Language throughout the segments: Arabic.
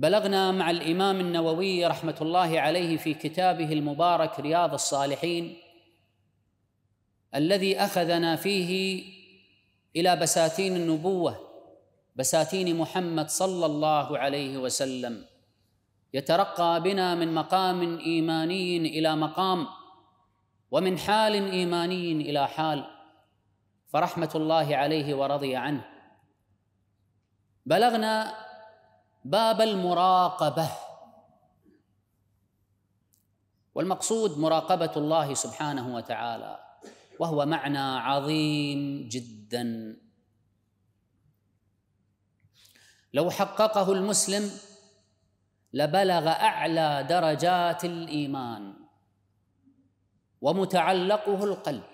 بلغنا مع الامام النووي رحمه الله عليه في كتابه المبارك رياض الصالحين الذي اخذنا فيه الى بساتين النبوه بساتين محمد صلى الله عليه وسلم يترقى بنا من مقام ايماني الى مقام ومن حال ايماني الى حال فرحمه الله عليه ورضي عنه بلغنا باب المراقبه والمقصود مراقبه الله سبحانه وتعالى وهو معنى عظيم جدا لو حققه المسلم لبلغ اعلى درجات الايمان ومتعلقه القلب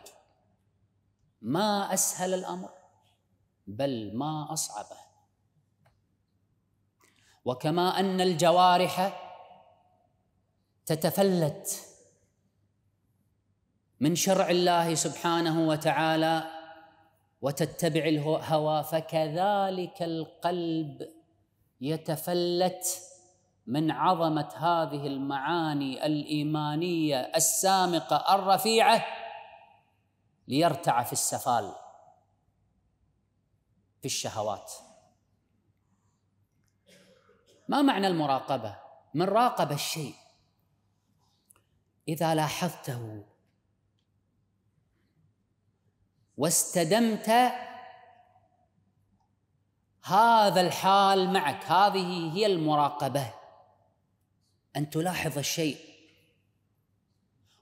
ما اسهل الامر بل ما اصعبه وكما ان الجوارح تتفلت من شرع الله سبحانه وتعالى وتتبع الهوى فكذلك القلب يتفلت من عظمه هذه المعاني الايمانيه السامقه الرفيعه ليرتع في السفال في الشهوات ما معنى المراقبه من راقب الشيء اذا لاحظته واستدمت هذا الحال معك هذه هي المراقبه ان تلاحظ الشيء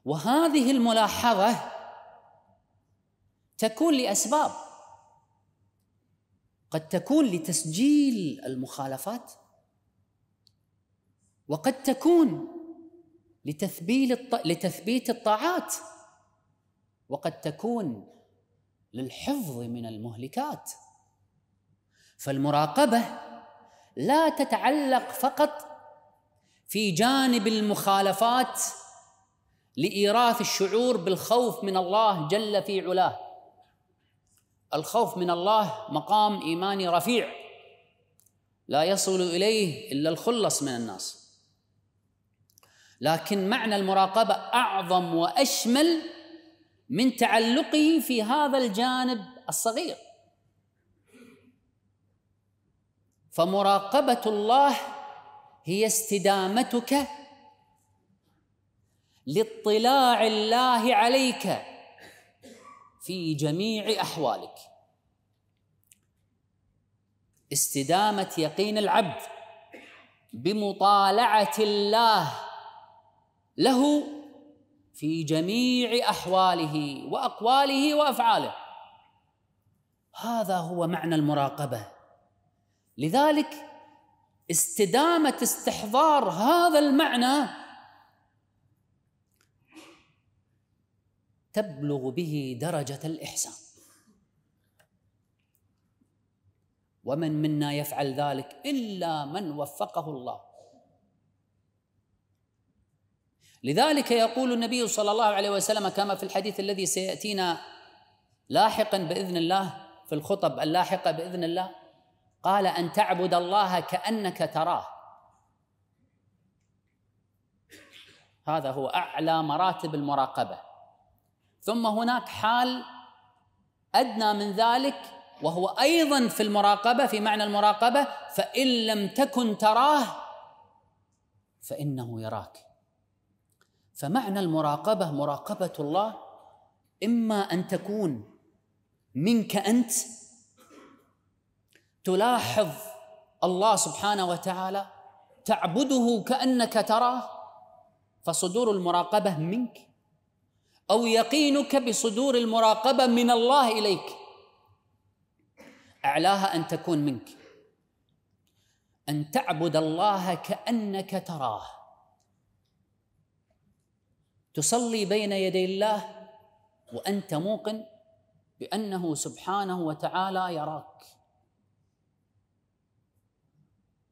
وهذه الملاحظه تكون لاسباب قد تكون لتسجيل المخالفات وقد تكون لتثبيت الطاعات وقد تكون للحفظ من المهلكات فالمراقبه لا تتعلق فقط في جانب المخالفات لايراث الشعور بالخوف من الله جل في علاه الخوف من الله مقام ايماني رفيع لا يصل اليه الا الخلص من الناس لكن معنى المراقبه اعظم واشمل من تعلقه في هذا الجانب الصغير فمراقبه الله هي استدامتك لاطلاع الله عليك في جميع احوالك استدامه يقين العبد بمطالعه الله له في جميع احواله واقواله وافعاله هذا هو معنى المراقبه لذلك استدامه استحضار هذا المعنى تبلغ به درجه الاحسان ومن منا يفعل ذلك الا من وفقه الله لذلك يقول النبي صلى الله عليه وسلم كما في الحديث الذي سياتينا لاحقا باذن الله في الخطب اللاحقه باذن الله قال ان تعبد الله كانك تراه هذا هو اعلى مراتب المراقبه ثم هناك حال ادنى من ذلك وهو ايضا في المراقبه في معنى المراقبه فان لم تكن تراه فانه يراك فمعنى المراقبه مراقبه الله اما ان تكون منك انت تلاحظ الله سبحانه وتعالى تعبده كانك تراه فصدور المراقبه منك او يقينك بصدور المراقبه من الله اليك اعلاها ان تكون منك ان تعبد الله كانك تراه تصلي بين يدي الله وانت موقن بانه سبحانه وتعالى يراك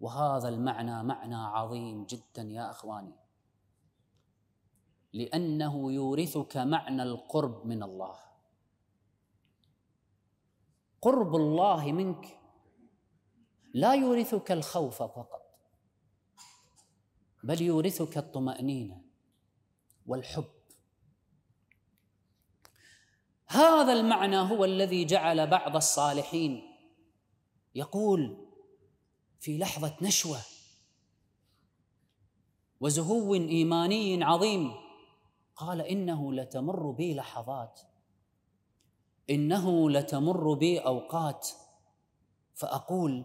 وهذا المعنى معنى عظيم جدا يا اخواني لانه يورثك معنى القرب من الله قرب الله منك لا يورثك الخوف فقط بل يورثك الطمانينه والحب هذا المعنى هو الذي جعل بعض الصالحين يقول في لحظه نشوه وزهو ايماني عظيم قال انه لتمر بي لحظات انه لتمر بي اوقات فاقول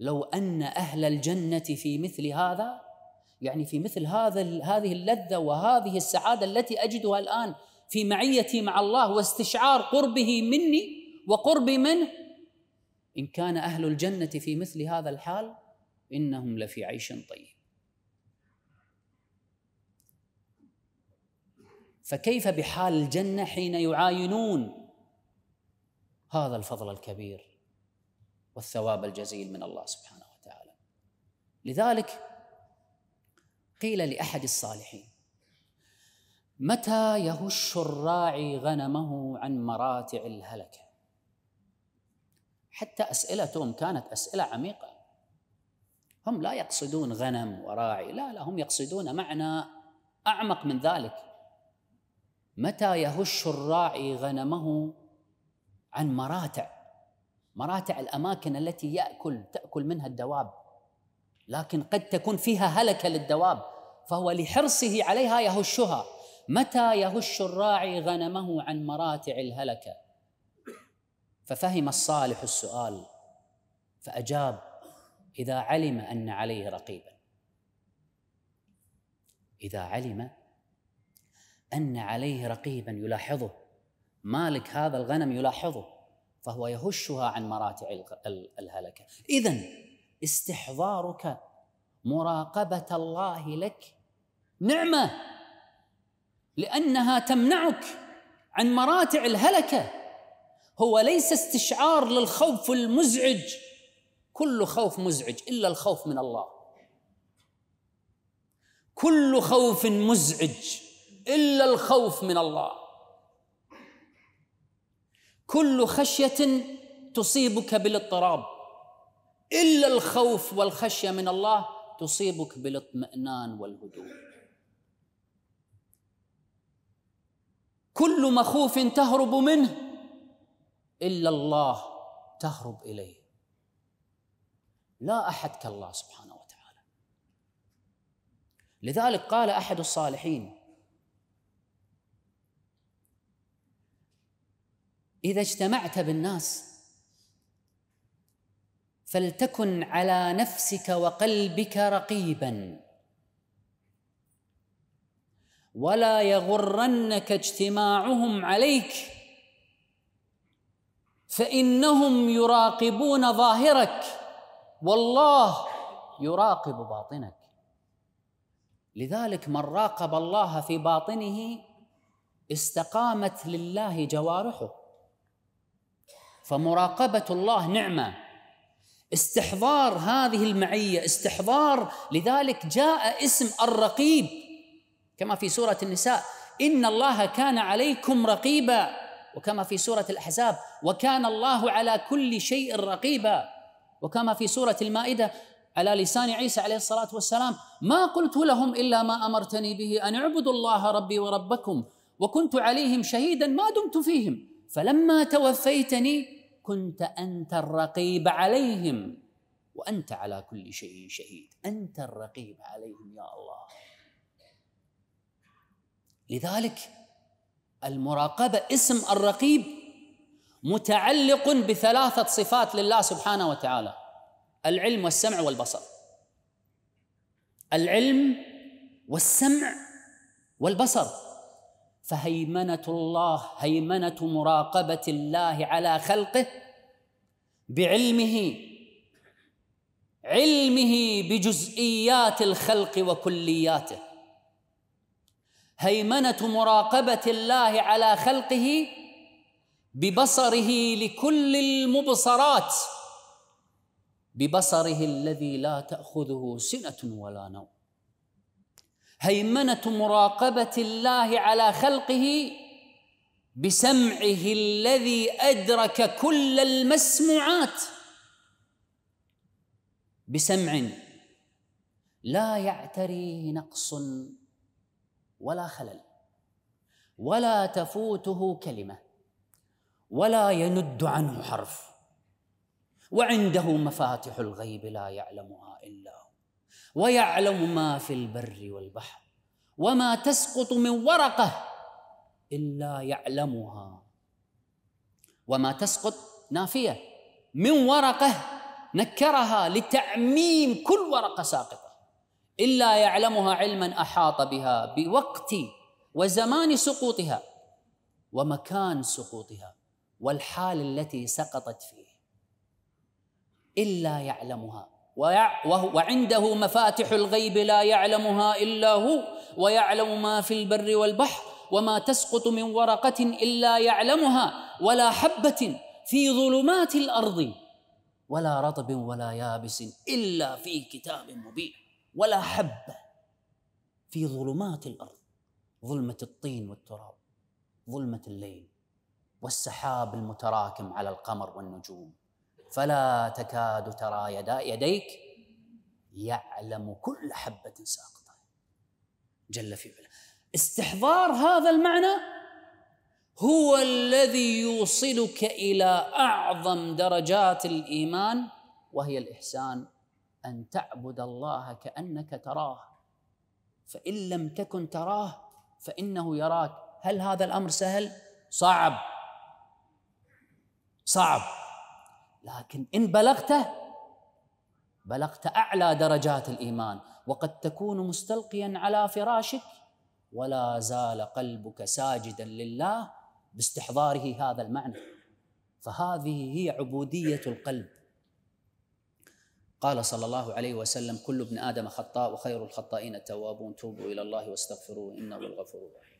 لو ان اهل الجنه في مثل هذا يعني في مثل هذا هذه اللذه وهذه السعاده التي اجدها الان في معيتي مع الله واستشعار قربه مني وقربي منه ان كان اهل الجنه في مثل هذا الحال انهم لفي عيش طيب فكيف بحال الجنه حين يعاينون هذا الفضل الكبير والثواب الجزيل من الله سبحانه وتعالى لذلك قيل لاحد الصالحين متى يهش الراعي غنمه عن مراتع الهلكه حتى اسئلتهم كانت اسئله عميقه هم لا يقصدون غنم وراعي لا لا هم يقصدون معنى اعمق من ذلك متى يهش الراعي غنمه عن مراتع مراتع الاماكن التي ياكل تاكل منها الدواب لكن قد تكون فيها هلكه للدواب فهو لحرصه عليها يهشها متى يهش الراعي غنمه عن مراتع الهلكه ففهم الصالح السؤال فاجاب اذا علم ان عليه رقيبا اذا علم ان عليه رقيبا يلاحظه مالك هذا الغنم يلاحظه فهو يهشها عن مراتع الهلكه اذا استحضارك مراقبه الله لك نعمه لانها تمنعك عن مراتع الهلكه هو ليس استشعار للخوف المزعج كل خوف مزعج الا الخوف من الله كل خوف مزعج الا الخوف من الله كل خشيه تصيبك بالاضطراب الا الخوف والخشيه من الله تصيبك بالاطمئنان والهدوء كل مخوف تهرب منه الا الله تهرب اليه لا احد كالله سبحانه وتعالى لذلك قال احد الصالحين اذا اجتمعت بالناس فلتكن على نفسك وقلبك رقيبا ولا يغرنك اجتماعهم عليك فانهم يراقبون ظاهرك والله يراقب باطنك لذلك من راقب الله في باطنه استقامت لله جوارحه فمراقبه الله نعمه استحضار هذه المعيه استحضار لذلك جاء اسم الرقيب كما في سوره النساء ان الله كان عليكم رقيبا وكما في سوره الاحزاب وكان الله على كل شيء رقيبا وكما في سوره المائده على لسان عيسى عليه الصلاه والسلام ما قلت لهم الا ما امرتني به ان اعبدوا الله ربي وربكم وكنت عليهم شهيدا ما دمت فيهم فلما توفيتني كنت انت الرقيب عليهم وانت على كل شيء شهيد انت الرقيب عليهم يا الله لذلك المراقبه اسم الرقيب متعلق بثلاثه صفات لله سبحانه وتعالى العلم والسمع والبصر العلم والسمع والبصر فهيمنه الله هيمنه مراقبه الله على خلقه بعلمه علمه بجزئيات الخلق وكلياته هيمنه مراقبه الله على خلقه ببصره لكل المبصرات ببصره الذي لا تاخذه سنه ولا نوم هيمنه مراقبه الله على خلقه بسمعه الذي ادرك كل المسموعات بسمع لا يعتري نقص ولا خلل ولا تفوته كلمه ولا يند عنه حرف وعنده مفاتح الغيب لا يعلمها الا ويعلم ما في البر والبحر وما تسقط من ورقه الا يعلمها وما تسقط نافيه من ورقه نكرها لتعميم كل ورقه ساقطه الا يعلمها علما احاط بها بوقت وزمان سقوطها ومكان سقوطها والحال التي سقطت فيه الا يعلمها وعنده مفاتح الغيب لا يعلمها الا هو ويعلم ما في البر والبحر وما تسقط من ورقه الا يعلمها ولا حبه في ظلمات الارض ولا رطب ولا يابس الا في كتاب مبين ولا حبه في ظلمات الارض ظلمه الطين والتراب ظلمه الليل والسحاب المتراكم على القمر والنجوم فلا تكاد ترى يدا يديك يعلم كل حبة ساقطة جل في علاه استحضار هذا المعنى هو الذي يوصلك إلى أعظم درجات الإيمان وهي الإحسان أن تعبد الله كأنك تراه فإن لم تكن تراه فإنه يراك هل هذا الأمر سهل؟ صعب صعب لكن إن بلغته بلغت أعلى درجات الإيمان وقد تكون مستلقيا على فراشك ولا زال قلبك ساجدا لله باستحضاره هذا المعنى فهذه هي عبودية القلب قال صلى الله عليه وسلم كل ابن آدم خطاء وخير الخطائين التوابون توبوا إلى الله واستغفروه إنه الغفور الرحيم